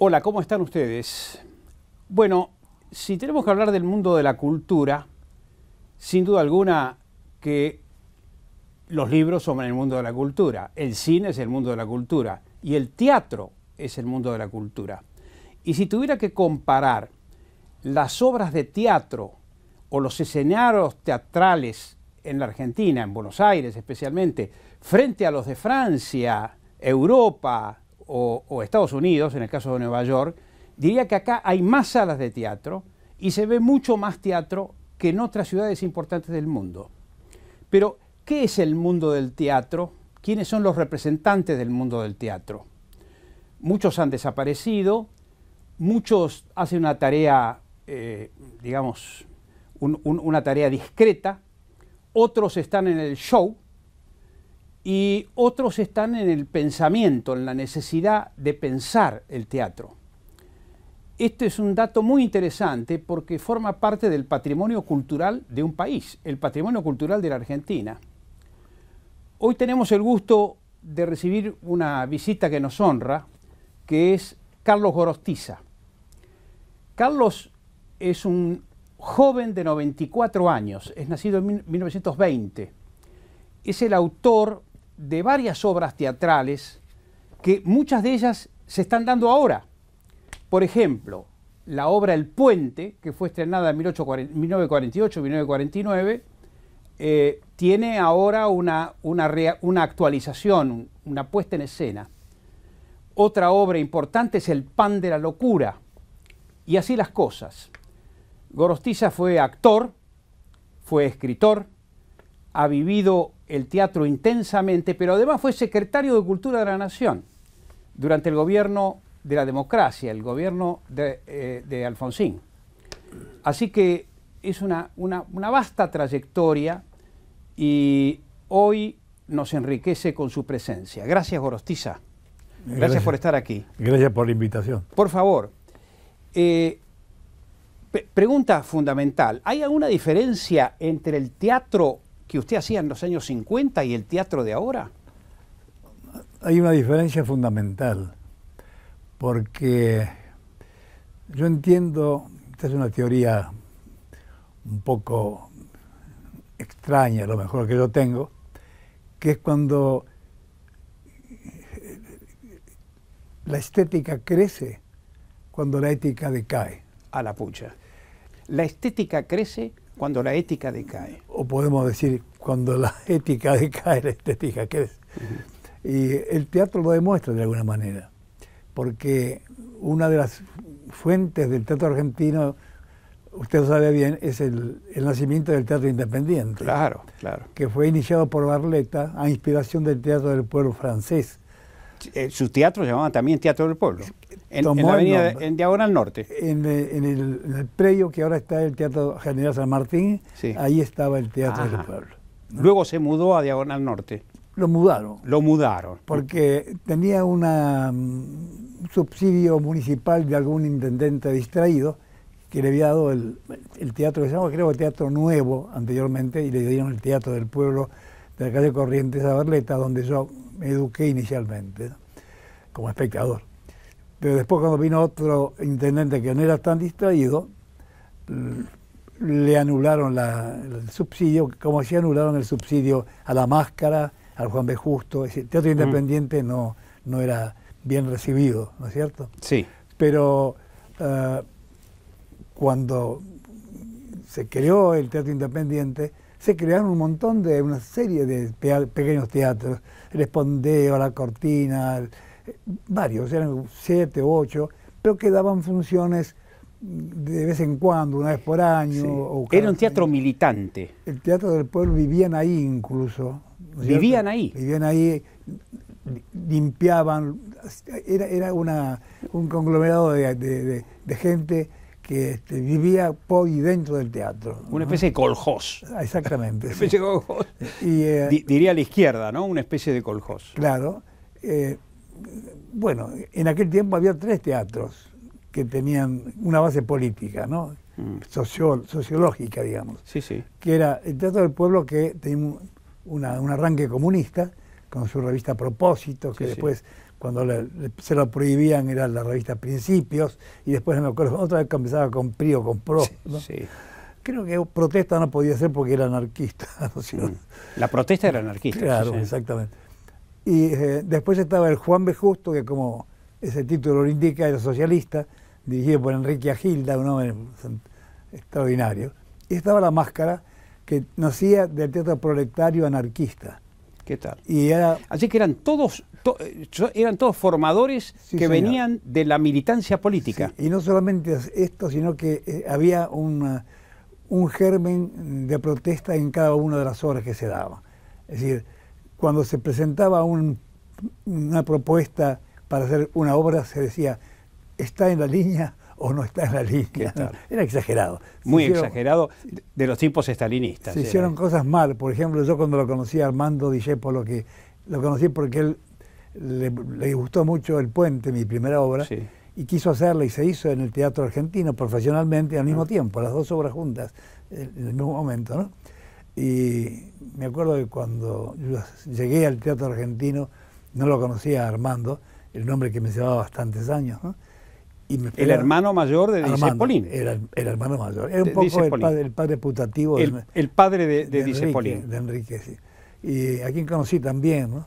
Hola, ¿cómo están ustedes? Bueno, si tenemos que hablar del mundo de la cultura, sin duda alguna que los libros son el mundo de la cultura, el cine es el mundo de la cultura y el teatro es el mundo de la cultura. Y si tuviera que comparar las obras de teatro o los escenarios teatrales en la Argentina, en Buenos Aires especialmente, frente a los de Francia, Europa, o, Estados Unidos, en el caso de Nueva York, diría que acá hay más salas de teatro y se ve mucho más teatro que en otras ciudades importantes del mundo. Pero, ¿qué es el mundo del teatro? ¿Quiénes son los representantes del mundo del teatro? Muchos han desaparecido, muchos hacen una tarea, eh, digamos, una tarea discreta, otros están en el show, y otros están en el pensamiento, en la necesidad de pensar el teatro. Este es un dato muy interesante porque forma parte del patrimonio cultural de un país, el patrimonio cultural de la Argentina. Hoy tenemos el gusto de recibir una visita que nos honra, que es Carlos Gorostiza. Carlos es un joven de 94 años, es nacido en 1920. Es el autor de varias obras teatrales que muchas de ellas se están dando ahora. Por ejemplo, la obra El Puente, que fue estrenada en 1948-1949, eh, tiene ahora una, una actualización, una puesta en escena. Otra obra importante es El Pan de la Locura, y así las cosas. Gorostiza fue actor, fue escritor, ha vivido el teatro intensamente, pero además fue secretario de Cultura de la Nación durante el gobierno de la democracia, el gobierno de, eh, Alfonsín. Así que es una, una, vasta trayectoria y hoy nos enriquece con su presencia. Gracias, Gorostiza. Gracias, por estar aquí. Gracias por la invitación. Por favor, eh, pregunta fundamental. ¿Hay alguna diferencia entre el teatro que usted hacía en los años 50 y el teatro de ahora? Hay una diferencia fundamental, porque yo entiendo, esta es una teoría un poco extraña, a lo mejor que yo tengo, que es cuando eh, la estética crece, cuando la ética decae. A la pucha. La estética crece cuando la ética decae. O podemos decir, cuando la ética decae, la estética ¿qué es Y el teatro lo demuestra de alguna manera, porque una de las fuentes del teatro argentino, usted lo sabe bien, es el, nacimiento del teatro independiente. Claro, claro. Que fue iniciado por Barleta a inspiración del teatro del pueblo francés. Eh, ¿Sus teatros se llamaba también Teatro del Pueblo. En, la avenida, Diagonal Norte. En, el, predio que ahora está el Teatro General San Martín, ahí estaba el Teatro del Pueblo. Luego se mudó a Diagonal Norte. Lo mudaron. Lo mudaron. Porque tenía un subsidio municipal de algún intendente distraído que le había dado el, teatro que se llama, creo, Teatro Nuevo anteriormente, y le dieron el Teatro del Pueblo de la calle Corrientes a Berleta, donde yo me eduqué inicialmente, como espectador. Pero después cuando vino otro intendente que no era tan distraído, le anularon el subsidio, como si anularon el subsidio a la máscara, al Juan B. Justo. el Teatro mm. Independiente no, no era bien recibido, ¿no es cierto? Sí. Pero eh, cuando se creó el Teatro Independiente, se crearon un montón de, una serie de pequeños teatros, el Espondeo, la Cortina, varios, eran siete, ocho, pero que daban funciones de vez en cuando, una vez por año. Era un teatro militante. El teatro del pueblo vivían ahí incluso. ¿Vivían ahí? Vivían ahí, limpiaban. Era, una, un conglomerado de, gente que este, vivía por y dentro del teatro. Una especie de coljós. Ah, exactamente. especie de eh, Diría a la izquierda, ¿no? Una especie de coljós. Claro. Eh, bueno, en aquel tiempo había tres teatros que tenían una base política, ¿no? Mm. sociológica, digamos. Sí, sí. Que era el Teatro del Pueblo que tenía un arranque comunista con su revista Propósitos, que después cuando se lo prohibían era la revista Principios, y después me acuerdo, otra vez comenzaba con PRI con PRO. Sí, Creo que protesta no podía ser porque era anarquista. Mm. La protesta era anarquista. Claro, exactamente. Y eh, después estaba el Juan B. Justo, que como ese título lo indica, era socialista, dirigido por Enrique Agilda, un hombre extraordinario. Y estaba la máscara que nacía del teatro proletario anarquista. ¿Qué tal? Así que eran todos, eran todos formadores que venían de la militancia política. y no solamente esto, sino que eh, había un germen de protesta en cada una de las obras que se daba. Es decir, cuando se presentaba una propuesta para hacer una obra, se decía, ¿está en la línea o no está en la línea? Era exagerado. Muy exagerado, de los tipos estalinistas. Se hicieron cosas mal. Por ejemplo, yo cuando lo conocí a Armando lo que lo conocí porque él le, gustó mucho El Puente, mi primera obra, y quiso hacerla y se hizo en el Teatro Argentino profesionalmente al mismo ah. tiempo, las dos obras juntas, en el mismo momento, ¿no? Y me acuerdo que cuando llegué al teatro argentino, no lo conocía Armando, el nombre que me llevaba bastantes años, ¿no? Y el hermano mayor de Dicepolín. El, el, hermano mayor. Era un poco el padre, el putativo. El, padre de, de, de Enrique, Y a quien conocí también, ¿no?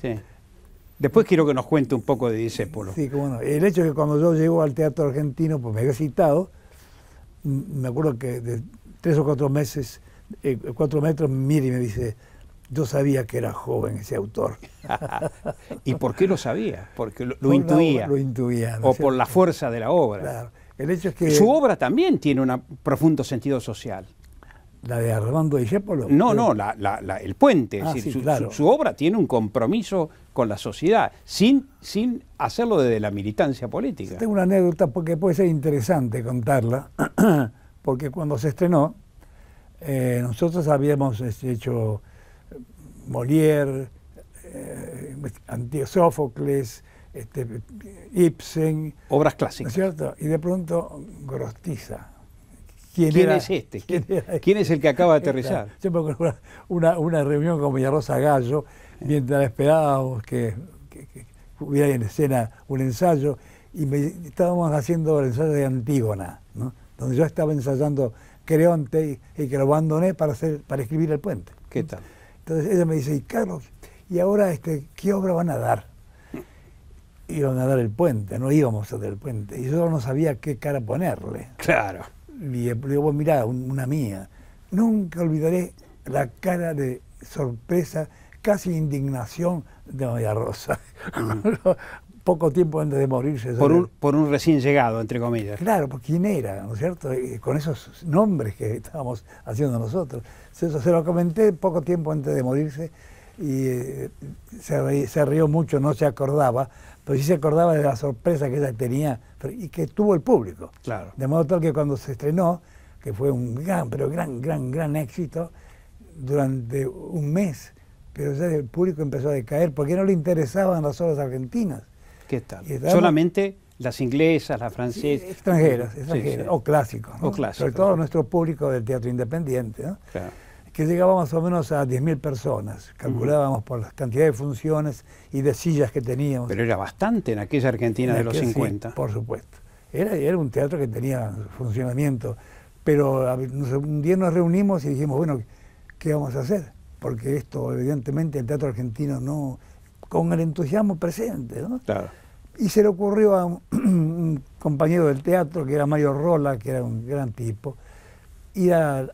Después quiero que nos cuente un poco de Dicepolo. Sí, bueno. El hecho es que cuando yo llego al teatro argentino, pues me había citado, me acuerdo que de tres o cuatro meses eh, cuatro metros, mira y me dice, yo sabía que era joven ese autor. ¿Y por qué lo sabía? Porque lo, intuía. o por la fuerza de la obra. El hecho es que Su obra también tiene un profundo sentido social. ¿La de Armando Yepolo? No, no, el puente. Ah, su, su, obra tiene un compromiso con la sociedad, sin, sin hacerlo desde la militancia política. Tengo una anécdota porque puede ser interesante contarla, porque cuando se estrenó, eh, nosotros habíamos este, hecho Molière, eh, Sófocles, este, Ibsen. Obras clásicas. cierto? Y de pronto Grostiza. ¿Quién, es este? ¿Quién, es el que acaba de aterrizar? Yo me una, reunión con Villarosa Gallo, mientras esperábamos que, hubiera en escena un ensayo, y estábamos haciendo el ensayo de Antígona, donde yo estaba ensayando Creonte y, y que lo abandoné para, hacer, para escribir el puente. ¿Qué tal? Entonces ella me dice, y Carlos, ¿y ahora este, qué obra van a dar? Iban a dar el puente, no íbamos a dar el puente. Y yo no sabía qué cara ponerle. Claro. Y le digo, mirá, una mía. Nunca olvidaré la cara de sorpresa, casi indignación de María Rosa. Mm. poco tiempo antes de morirse. Por un, recién llegado, entre comillas. Claro, por quién era, ¿no es cierto? con esos nombres que estábamos haciendo nosotros. Se, se lo comenté poco tiempo antes de morirse y eh, se, rió mucho, no se acordaba, pero sí se acordaba de la sorpresa que ella tenía y que tuvo el público. Claro. De modo tal que cuando se estrenó, que fue un gran, pero gran, gran, gran éxito, durante un mes, pero ya el público empezó a decaer porque no le interesaban las obras argentinas Solamente las inglesas, las francesas. Extranjeras, extranjeras, o clásicos. Sobre todo nuestro público del teatro independiente, ¿no? que llegaba más o menos a 10.000 personas. Calculábamos por la cantidad de funciones y de sillas que teníamos. Pero era bastante en aquella Argentina de los 50. por supuesto. Era, era un teatro que tenía funcionamiento. Pero un día nos reunimos y dijimos, bueno, ¿qué vamos a hacer? Porque esto, evidentemente, el teatro argentino no... con el entusiasmo presente, ¿no? Claro y se le ocurrió a un, compañero del teatro, que era Mario Rola, que era un gran tipo, ir a,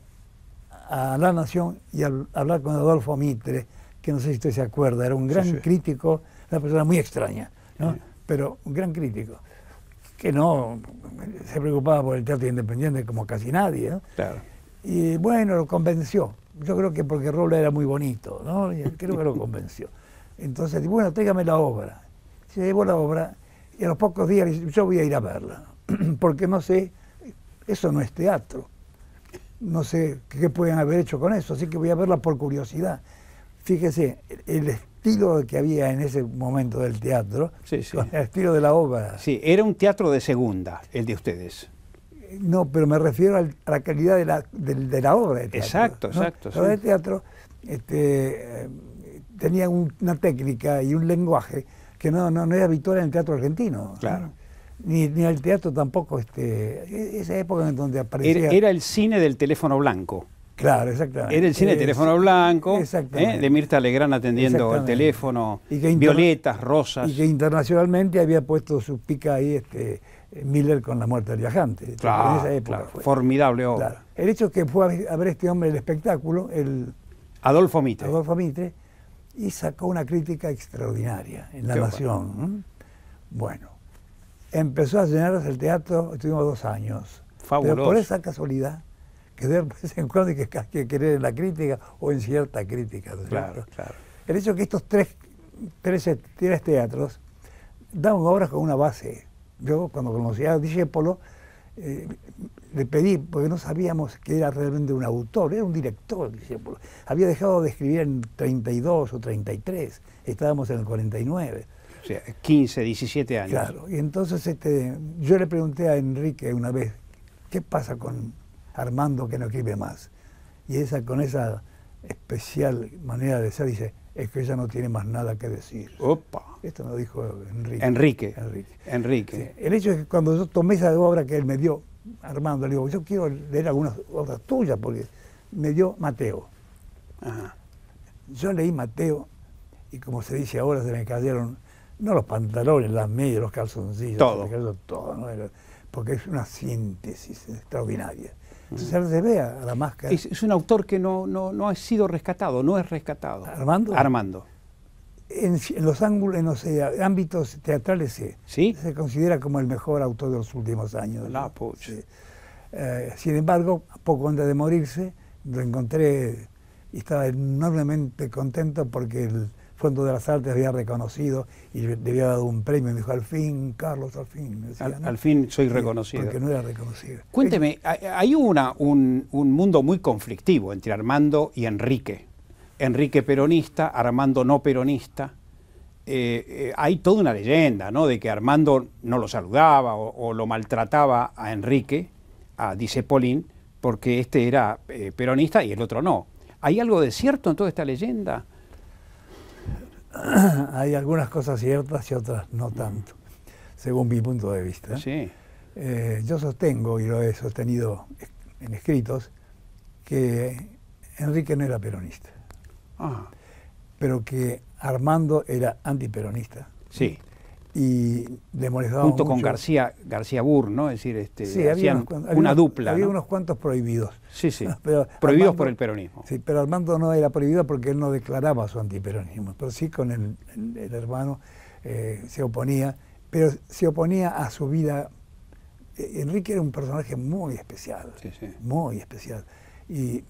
La Nación y hablar con Adolfo Mitre, que no sé si usted se acuerda, era un gran crítico, una persona muy extraña, pero un gran crítico, que no se preocupaba por el teatro independiente como casi nadie. Y bueno, lo convenció. Yo creo que porque Rola era muy bonito, ¿no? creo que lo convenció. Entonces, bueno, tégame la obra se llevó la obra y a los pocos días yo voy a ir a verla, porque no sé, eso no es teatro, no sé qué pueden haber hecho con eso, así que voy a verla por curiosidad. Fíjese, el estilo que había en ese momento del teatro, el estilo de la obra. Sí, era un teatro de segunda, el de ustedes. Eh, no, pero me refiero a la calidad de la, obra. exacto, exacto. La obra de teatro este, eh, tenía una técnica y un lenguaje que no, no, no era habitual en el teatro argentino. Claro. Ni, ni el teatro tampoco, este, e, esa época en donde aparecía... Era, el cine del teléfono blanco. Claro, exactamente. Era el cine del teléfono blanco, ¿eh? de Mirta Legrán atendiendo el teléfono, violetas, rosas. Y que internacionalmente había puesto su pica ahí este, Miller con la muerte del viajante. Claro, esa época formidable obra. El hecho que fue a ver este hombre el espectáculo, el... Adolfo Mitre. Adolfo Mitre y sacó una crítica extraordinaria en La Nación. Bueno, empezó a llenarse el teatro, estuvimos dos años. Fabuloso. por esa casualidad, que de vez en cuando hay que, querer en la crítica o en cierta crítica. Claro, claro. El hecho de que estos tres, tres, teatros dan obras con una base. Yo cuando conocía a Discepolo, eh, le pedí, porque no sabíamos que era realmente un autor, era un director. Había dejado de escribir en 32 o 33, estábamos en el 49. O sea, 15, 17 años. Claro, y entonces este, yo le pregunté a Enrique una vez, ¿qué pasa con Armando que no escribe más? Y esa con esa especial manera de ser dice, es que ella no tiene más nada que decir. Opa. Esto me lo dijo Enrique. Enrique. Enrique. el hecho es que cuando yo tomé esa obra que él me dio, Armando, le digo, yo quiero leer algunas obras tuyas porque me dio Mateo. Yo leí Mateo y como se dice ahora, se me cayeron no los pantalones, las medias, los calzoncillos, todo. me todo porque es una síntesis extraordinaria. se vea la máscara. Es, un autor que no, no, no ha sido rescatado, no es rescatado. Armando. Armando en, los ángulos, en los eh, ámbitos teatrales se, ¿Sí? se considera como el mejor autor de los últimos años. Eh, sin embargo, poco antes de morirse, lo encontré y estaba enormemente contento porque el Fondo de las Artes había reconocido y le había dado un premio. Me dijo, al fin, Carlos, al fin. al, fin soy reconocido. Porque no era reconocido. Cuénteme, hay una, un mundo muy conflictivo entre Armando y Enrique. Enrique peronista, Armando no peronista. Eh, eh, hay toda una leyenda, ¿no? De que Armando no lo saludaba o, lo maltrataba a Enrique, a dice Polín, porque este era eh, peronista y el otro no. ¿Hay algo de cierto en toda esta leyenda? Hay algunas cosas ciertas y otras no tanto, según mi punto de vista. yo sostengo, y lo he sostenido en escritos, que Enrique no era peronista. Ah. pero que Armando era antiperonista. Sí. Y le molestaba Junto con García, García Burr, ¿no? Es decir, este, hacían una había, dupla. Había unos cuantos prohibidos. Sí, sí. prohibidos por el peronismo. Sí, pero Armando no era prohibido porque él no declaraba su antiperonismo, pero sí con el, hermano eh, se oponía, pero se oponía a su vida. E, Enrique era un personaje muy especial, sí, sí. muy especial. Y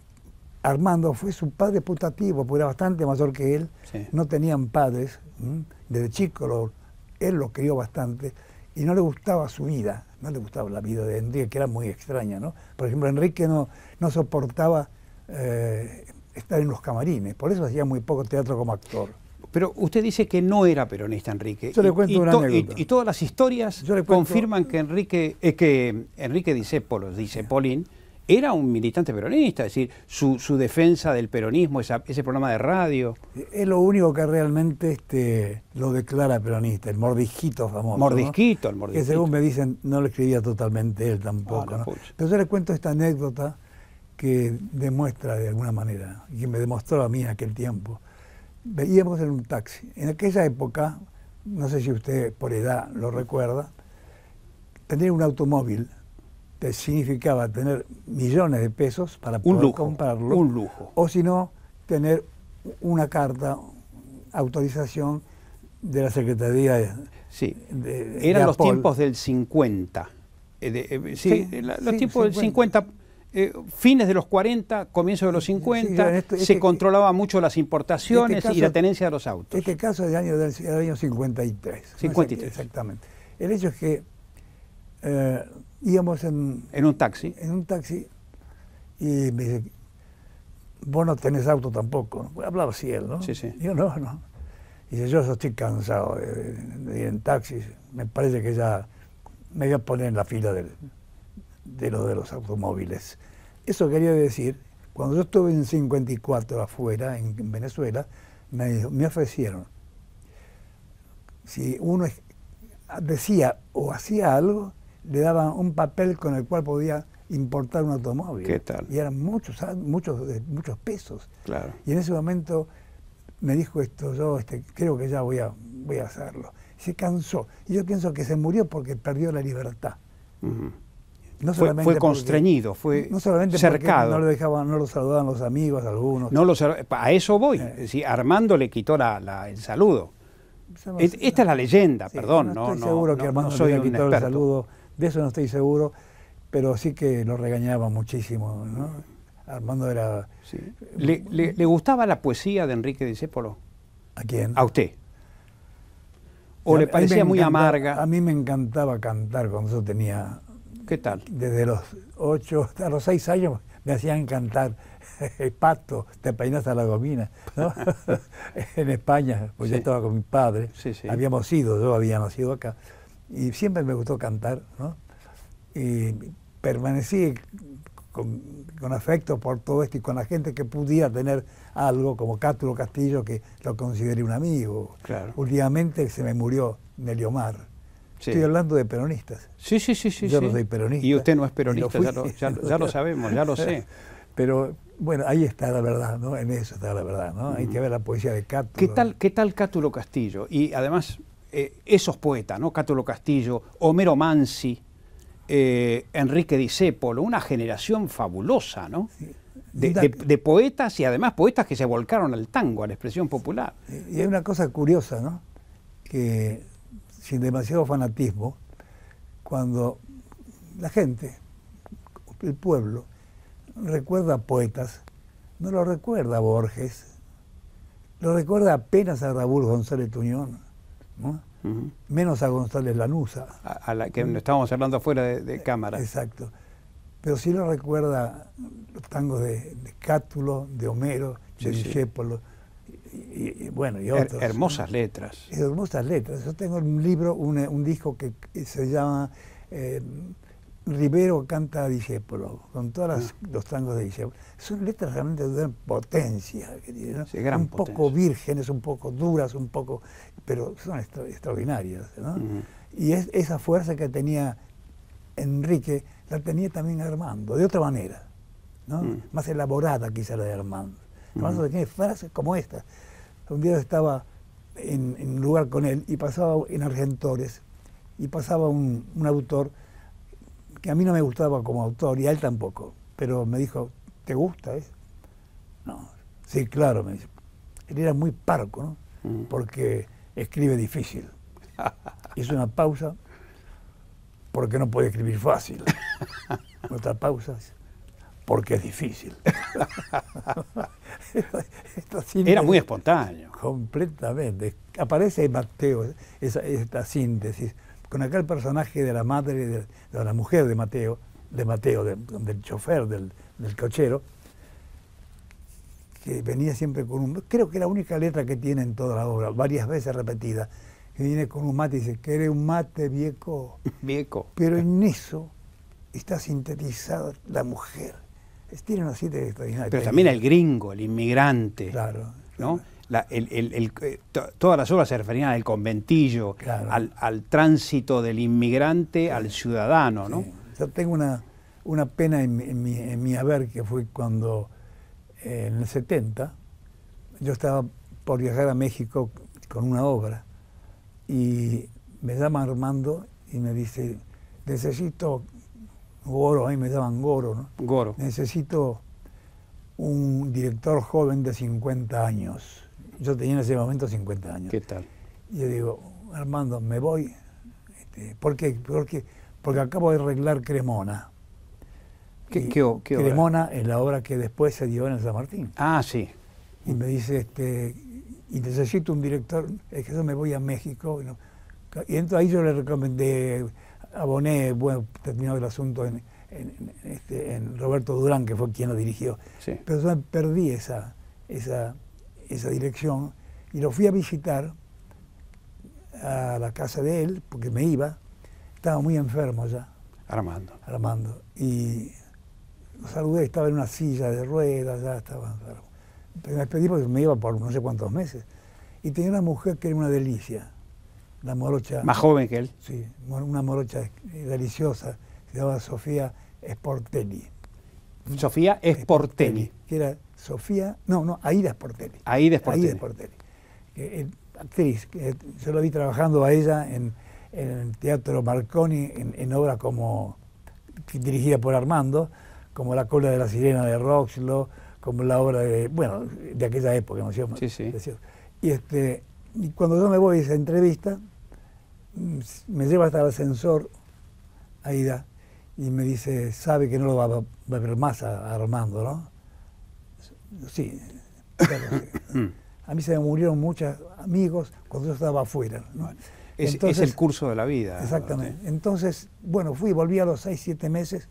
Armando fue su padre putativo, porque era bastante mayor que él, no tenían padres, desde chico él lo crió bastante y no le gustaba su vida, no le gustaba la vida de Enrique, que era muy extraña, ¿no? Por ejemplo, Enrique no, no soportaba eh, estar en los camarines, por eso hacía muy poco teatro como actor. Pero usted dice que no era peronista Enrique. Yo le cuento una anécdota. y, todas las historias confirman que Enrique, es eh, que Enrique dice Polín, era un militante peronista, es decir, su, defensa del peronismo, ese programa de radio. Es lo único que realmente este, lo declara peronista, el mordisquito famoso. Mordisquito, el mordisquito. Que según me dicen, no lo escribía totalmente él tampoco. Ah, Pero yo les cuento esta anécdota que demuestra de alguna manera, y que me demostró a mí en aquel tiempo. Veíamos en un taxi. En aquella época, no sé si usted por edad lo recuerda, tener un automóvil significaba tener millones de pesos para poder comprarlo. Un lujo. O si no, tener una carta, autorización de la Secretaría de, Sí, eran los tiempos del 50. Eh, eh, sí, eh, los tiempos del 50, fines de los 40, comienzo de los 50, este, se este controlaba mucho las importaciones este y la tenencia de los autos. Este caso es del año, del, año 53. 53. exactamente. El hecho es que íbamos en... un taxi. En un taxi. Y me dice, vos no tenés auto tampoco. Hablaba así él, ¿no? Sí, Yo no, no. Y yo estoy cansado de, ir en taxi Me parece que ya me voy a poner en la fila de, lo, de los automóviles. Eso quería decir, cuando yo estuve en 54 afuera, en, Venezuela, me, me ofrecieron, si uno decía o hacía algo, le daban un papel con el cual podía importar un automóvil. ¿Qué tal? Y eran muchos, ah, muchos, eh, muchos pesos. Y en ese momento me dijo esto, yo este, creo que ya voy a, voy a hacerlo. Se cansó. Y yo pienso que se murió porque perdió la libertad. No solamente fue, constreñido, fue cercado. No lo, dejaban, no lo saludaban los amigos, algunos. No a eso voy. Eh. Armando le quitó la, el saludo. Esta es la leyenda, perdón. No, estoy seguro que Armando le quitó el saludo de eso no estoy seguro, pero sí que lo regañaba muchísimo. ¿no? Armando era... ¿Le, gustaba la poesía de Enrique Dicepolo? ¿A quién? A usted. ¿O le parecía muy amarga? A mí me encantaba cantar cuando yo tenía... ¿Qué tal? Desde los ocho, hasta los seis años me hacían cantar el pato, te peinas a la gomina, ¿no? en España, pues yo estaba con mi padre, sí, sí. habíamos ido, yo había nacido acá y siempre me gustó cantar, ¿no? Y permanecí con, afecto por todo esto y con la gente que pudiera tener algo, como Cátulo Castillo, que lo consideré un amigo. Claro. Últimamente se me murió Neliomar. Estoy hablando de peronistas. Sí, sí, sí. sí Yo no soy peronista. Y usted no es peronista, ya, lo, sabemos, ya lo sé. Pero bueno, ahí está la verdad, ¿no? En eso está la verdad, ¿no? Hay mm. que ver la poesía de Cátulo. ¿Qué tal, qué tal Cátulo Castillo? Y además, eh, esos poetas, ¿no? Cátulo Castillo, Homero Mansi, eh, Enrique Discépolo, una generación fabulosa, ¿no? De, poetas y además poetas que se volcaron al tango, a la expresión popular. Y hay una cosa curiosa, ¿no? Que sin demasiado fanatismo, cuando la gente, el pueblo, recuerda a poetas, no lo recuerda Borges, lo recuerda apenas a Raúl González Tuñón menos a González Lanusa. A, la que ¿no? estábamos hablando afuera de, eh, cámara. Exacto. Pero si lo recuerda los tangos de, Cátulo, de Homero, de sí, y, bueno, y otros. hermosas letras. Hermosas letras. Yo tengo un libro, un, eh, disco que se llama eh, Rivero canta a con todos mm. los tangos de Discepolo. Son letras realmente de potencia, un poco vírgenes, un poco duras, un poco, pero son extraordinarias. Mm. Y es, esa fuerza que tenía Enrique la tenía también Armando, de otra manera, mm. más elaborada quizá la de Armando. Armando frases como esta. Un día estaba en, un lugar con él y pasaba en Argentores y pasaba un autor que a mí no me gustaba como autor y a él tampoco, pero me dijo, ¿te gusta? No, sí, claro, me dice. Él era muy parco, ¿no? Mm. Porque escribe difícil. Hizo una pausa porque no puede escribir fácil. Otra pausa porque es difícil. Era muy espontáneo. Completamente. Aparece Mateo esta síntesis con aquel personaje de la madre, de, la mujer de Mateo, de Mateo, del chofer, del, cochero, que venía siempre con un, creo que la única letra que tiene en toda la obra, varias veces repetida, que viene con un mate y dice, era un mate viejo? Viejo. Pero en eso está sintetizada la mujer. Tiene una cita extraordinaria. Pero también el gringo, el inmigrante. Claro. ¿no? el, eh, todas las obras se referían al conventillo, al, tránsito del inmigrante al ciudadano, ¿no? Yo tengo una, pena en, mi, haber que fue cuando eh, en el 70 yo estaba por viajar a México con una obra y me llama Armando y me dice, necesito Goro, ahí me daban Goro, Goro. Necesito un director joven de 50 años yo tenía en ese momento 50 años. ¿Qué tal? Y yo digo, Armando, me voy. Este, ¿Por qué? Porque, porque acabo de arreglar Cremona. Cremona es la obra que después se dio en San Martín. Ah, sí. Y me dice, este, y necesito un director, es que yo me voy a México. Y entonces ahí yo le recomendé, aboné, bueno, terminó el asunto este, en, Roberto Durán, que fue quien lo dirigió. Pero perdí esa, esa esa dirección y lo fui a visitar a la casa de él, porque me iba, estaba muy enfermo ya. Armando. Armando. Y lo saludé, estaba en una silla de ruedas, ya estaba enfermo. Me despedí porque me iba por no sé cuántos meses. Y tenía una mujer que era una delicia, una morocha. Más joven que él. Sí, una morocha deliciosa, se llamaba Sofía Sportelli. Sofía es Que era Sofía, no, no, Aida Portelli. Aida Portelli. Aida eh, actriz, que eh, yo la vi trabajando a ella en, el Teatro Marconi, en, obras como dirigida por Armando, como La cola de la sirena de Roxlo, como la obra de, bueno, de aquella época, ¿no es cierto? Sí, sí. Y, este, y cuando yo me voy a esa entrevista, mm, me lleva hasta el ascensor, Aida, y me dice, sabe que no lo va a, ver más a, Armando, ¿no? Sí. Mm. a mí se me murieron muchos amigos cuando yo estaba afuera. Es, el curso de la vida. Exactamente. Entonces, bueno, fui, volví a los seis, siete meses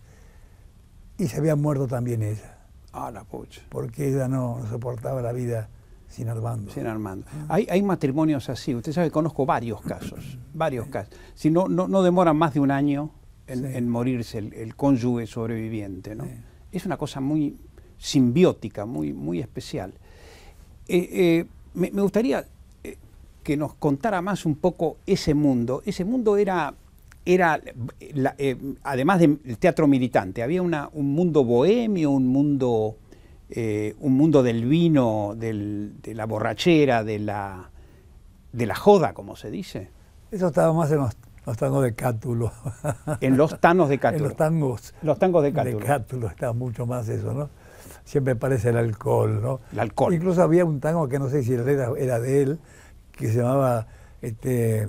y se había muerto también ella. Ah, la pucha Porque ella no, soportaba la vida sin Armando. Sin Armando. Hay, matrimonios así, usted sabe, conozco varios casos, varios casos. Si no, no demoran más de un año en, morirse el, cónyuge sobreviviente. Es una cosa muy simbiótica, muy, muy especial. Eh, eh, me, gustaría eh, que nos contara más un poco ese mundo. Ese mundo era, era además del teatro militante, había un mundo bohemio, un mundo... un mundo del vino, de la borrachera, de la, de la joda, como se dice. Eso estaba más en los los tangos de Cátulo. En los tanos de Cátulo. En los tangos. Los tangos de Cátulo. De Cátulo está mucho más eso, ¿no? Siempre parece el alcohol, ¿no? El alcohol. Incluso había un tango que no sé si era, era de él, que se llamaba, este,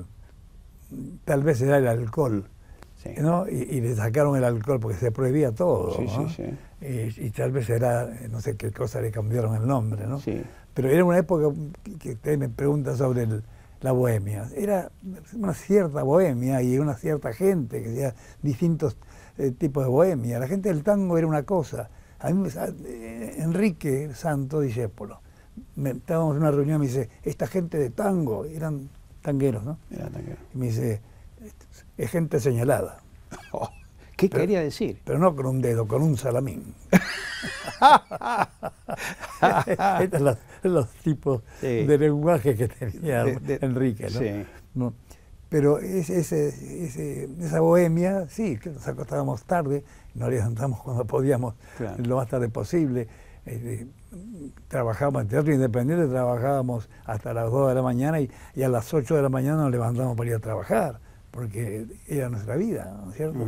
tal vez era el alcohol. Sí. ¿no? Y, le sacaron el alcohol porque se prohibía todo. Sí, sí, sí, y, tal vez era, no sé qué cosa, le cambiaron el nombre, ¿no? Sí. Pero era una época que usted me pregunta sobre el, la bohemia. Era una cierta bohemia y una cierta gente, que hacía distintos eh, tipos de bohemia. La gente del tango era una cosa. A mí, eh, Enrique Santo Discépolo, estábamos en una reunión y me dice, esta gente de tango, eran tangueros, ¿no? tangueros Y me dice, es gente señalada. Oh, ¿Qué quería decir? Pero no con un dedo, con un salamín. Estos los, los tipos de lenguaje que tenía Enrique, ¿no? Pero esa bohemia, sí, que nos acostábamos tarde, nos levantamos cuando podíamos, lo más tarde posible. Este, trabajábamos en Teatro Independiente, trabajábamos hasta las 2 de la mañana y, a las 8 de la mañana nos levantábamos para ir a trabajar, porque era nuestra vida, ¿no es cierto?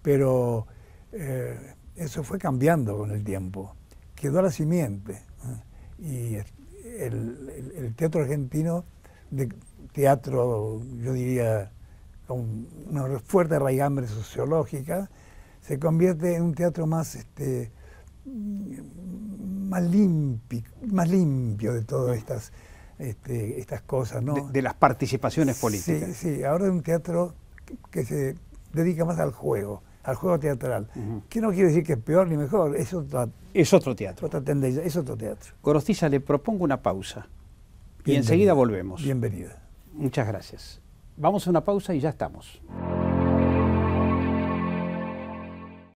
Pero eh, eso fue cambiando con el tiempo. Quedó la simiente. ¿eh? Y el, teatro argentino, de teatro, yo diría, con una fuerte raigambre sociológica, se convierte en un teatro más, este, más, limpio, más limpio de todas estas, este, cosas. ¿no? De, las participaciones políticas. Sí, sí, ahora es un teatro que se dedica más al juego al juego teatral. Que no quiere decir que es peor ni mejor, es, es otro teatro. es otro teatro. Gorostiza, le propongo una pausa y enseguida volvemos. Bienvenida. Muchas gracias. Vamos a una pausa y ya estamos.